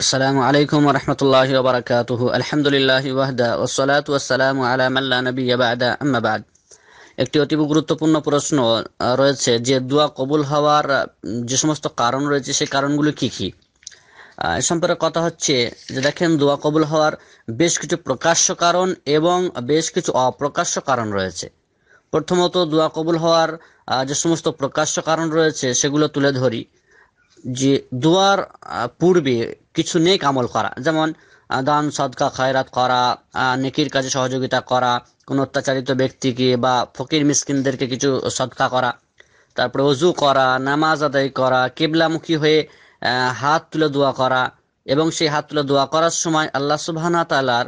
السلام عليكم ورحمة الله وبركاته الحمد لله وحده والصلاة والسلام على من لا نبي بعد أما بعد একটি অতীব গুরুত্বপূর্ণ প্রশ্ন রয়েছে যে দোয়া কবুল হওয়ার যে সমস্ত কারণ রয়েছে সেই কারণগুলো কি কি এ সম্পর্কে কথা হচ্ছে যে দেখেন দোয়া কবুল হওয়ার বেশ কিছু প্রকাশ্য কারণ এবং বেশ কিছু অপ্রকাশ্য কারণ রয়েছে প্রথমত দোয়া কবুল হওয়ার যে সমস্ত প্রকাশ্য কারণ রয়েছে সেগুলো তুলে ধরি যে দোয়ার পূর্বে কিছু নেক আমল করা যেমন দান সদকা খয়রাত করা নেকির কাজে সহযোগিতা করা কোনো অত্যাচারিত ব্যক্তিকে বা ফকির মিসকিনদেরকে কিছু সদকা করা তারপরে অজু করা নামাজ আদায় করা কেবলামুখী হয়ে হাত তুলে দোয়া করা এবং সেই হাত তুলে দোয়া করার সময় আল্লাহ সুবাহানা তালার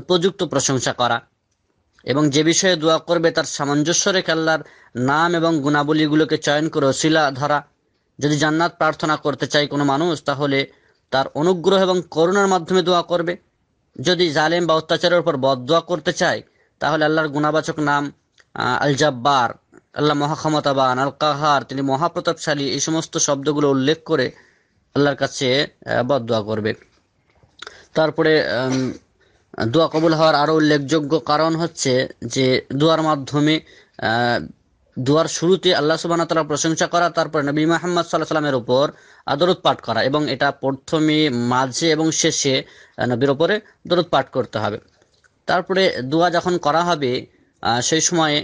উপযুক্ত প্রশংসা করা এবং যে বিষয়ে দোয়া করবে তার সামঞ্জস্য রেখে আল্লাহর নাম এবং গুণাবলীগুলোকে চয়ন করে শিলা ধরা যদি জান্নাত প্রার্থনা করতে চায় কোনো মানুষ তাহলে তার অনুগ্রহ এবং করুণার মাধ্যমে দোয়া করবে যদি জালেম বা অত্যাচারের উপর বদোয়া করতে চায় তাহলে আল্লাহর গুণাবাচক নাম আল জাব্বার আল্লাহ মহাক্ষমতাবান আল কাহার তিনি মহাপ্রতাপশালী এই সমস্ত শব্দগুলো উল্লেখ করে আল্লাহর কাছে বদোয়া করবে তারপরে দোয়া কবুল হওয়ার আরও উল্লেখযোগ্য কারণ হচ্ছে যে দোয়ার মাধ্যমে দুয়ার শুরুতে আল্লাহ সুবাহ তালা প্রশংসা করা তারপরে নবী মাহমদ সাল্লাহ সাল্লামের উপর আদরত পাঠ করা এবং এটা প্রথমে মাঝে এবং শেষে নবীর ওপরে দরদ পাঠ করতে হবে তারপরে দোয়া যখন করা হবে সেই সময়ে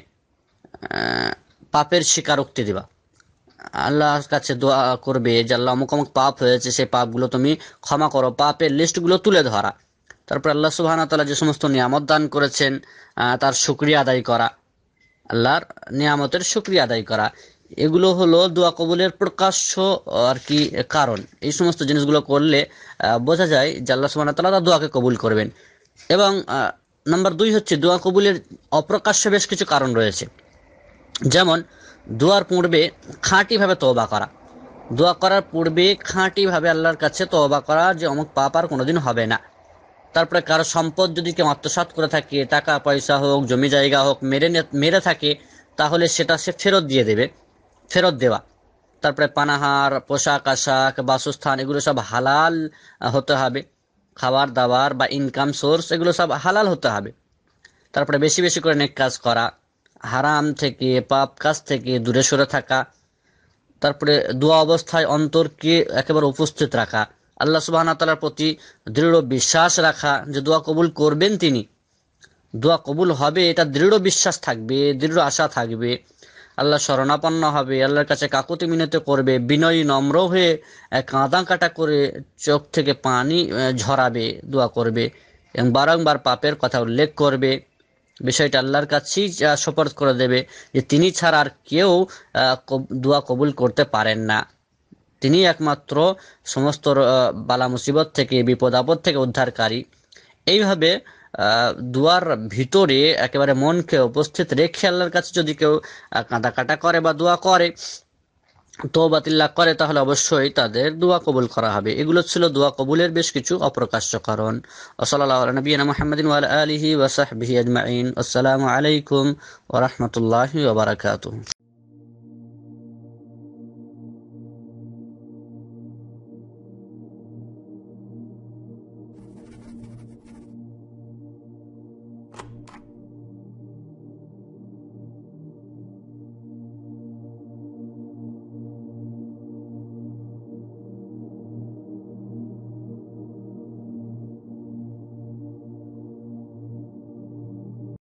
পাপের শিকার উক্তি দেবা আল্লাহর কাছে দোয়া করবে যে আল্লাহ অমুক অমুক পাপ হয়েছে সেই পাপগুলো তুমি ক্ষমা করো পাপের লিস্টগুলো তুলে ধরা তারপরে আল্লাহ সুবাহ তালা যে সমস্ত নিয়ামত দান করেছেন তার সুক্রিয়া আদায় করা আল্লাহর নিয়ামতের শুক্রিয়া আদায় করা এগুলো হলো দোয়া কবুলের প্রকাশ্য আর কি কারণ এই সমস্ত জিনিসগুলো করলে বোঝা যায় যে আল্লাহ সুমান তালা তার দোয়াকে কবুল করবেন এবং নাম্বার দুই হচ্ছে দোয়া কবুলের অপ্রকাশ্য বেশ কিছু কারণ রয়েছে যেমন দোয়ার পূর্বে খাঁটিভাবে তবা করা দোয়া করার পূর্বে খাঁটিভাবে আল্লাহর কাছে তবা করা যে অমুক পাপ আর কোনোদিন হবে না তারপরে কারো সম্পদ যদি কেউ আত্মসাত করে থাকে টাকা পয়সা হোক জমি জায়গা হোক মেরে মেরে থাকে তাহলে সেটা সে ফেরত দিয়ে দেবে ফেরত দেওয়া তারপরে পানাহার পোশাক আশাক বাসস্থান এগুলো সব হালাল হতে হবে খাবার দাবার বা ইনকাম সোর্স এগুলো সব হালাল হতে হবে তারপরে বেশি বেশি করে নেক কাজ করা হারাম থেকে পাপ কাজ থেকে দূরে সরে থাকা তারপরে দোয়া অবস্থায় অন্তরকে একেবারে উপস্থিত রাখা আল্লাহ সুবাহ তালার প্রতি দৃঢ় বিশ্বাস রাখা যে দোয়া কবুল করবেন তিনি দোয়া কবুল হবে এটা দৃঢ় বিশ্বাস থাকবে দৃঢ় আশা থাকবে আল্লাহ শরণাপন্ন হবে আল্লাহর কাছে কাকুতি মিনতি করবে বিনয়ী নম্র হয়ে কাঁদা কাটা করে চোখ থেকে পানি ঝরাবে দোয়া করবে এবং বারংবার পাপের কথা উল্লেখ করবে বিষয়টা আল্লাহর কাছেই সোপর্দ করে দেবে যে তিনি ছাড়া আর কেউ দোয়া কবুল করতে পারেন না তিনি একমাত্র সমস্ত বালা মুসিবত থেকে বিপদ আপদ থেকে উদ্ধারকারী এইভাবে দুয়ার ভিতরে একেবারে মনকে উপস্থিত রেখে আল্লাহর কাছে যদি কেউ কাটা করে বা দোয়া করে তো বাতিল্লা করে তাহলে অবশ্যই তাদের দোয়া কবুল করা হবে এগুলো ছিল দোয়া কবুলের বেশ কিছু অপ্রকাশ্য কারণ ওসলাল্লাহ নবীনা মোহাম্মদিন আলহি ওয়াসাহবিহি আজমাইন আসসালামু আলাইকুম ওরহমতুল্লাহি ওবরাকাতু